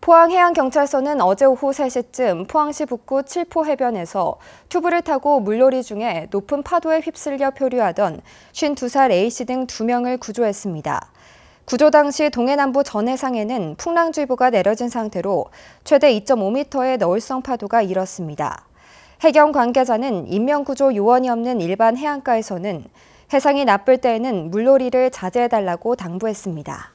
포항해양경찰서는 어제 오후 3시쯤 포항시 북구 칠포 해변에서 튜브를 타고 물놀이 중에 높은 파도에 휩쓸려 표류하던 52살 A씨 등 2명을 구조했습니다. 구조 당시 동해남부 전해상에는 풍랑주의보가 내려진 상태로 최대 2.5m의 너울성 파도가 일었습니다. 해경 관계자는 인명구조 요원이 없는 일반 해안가에서는 해상이 나쁠 때에는 물놀이를 자제해달라고 당부했습니다.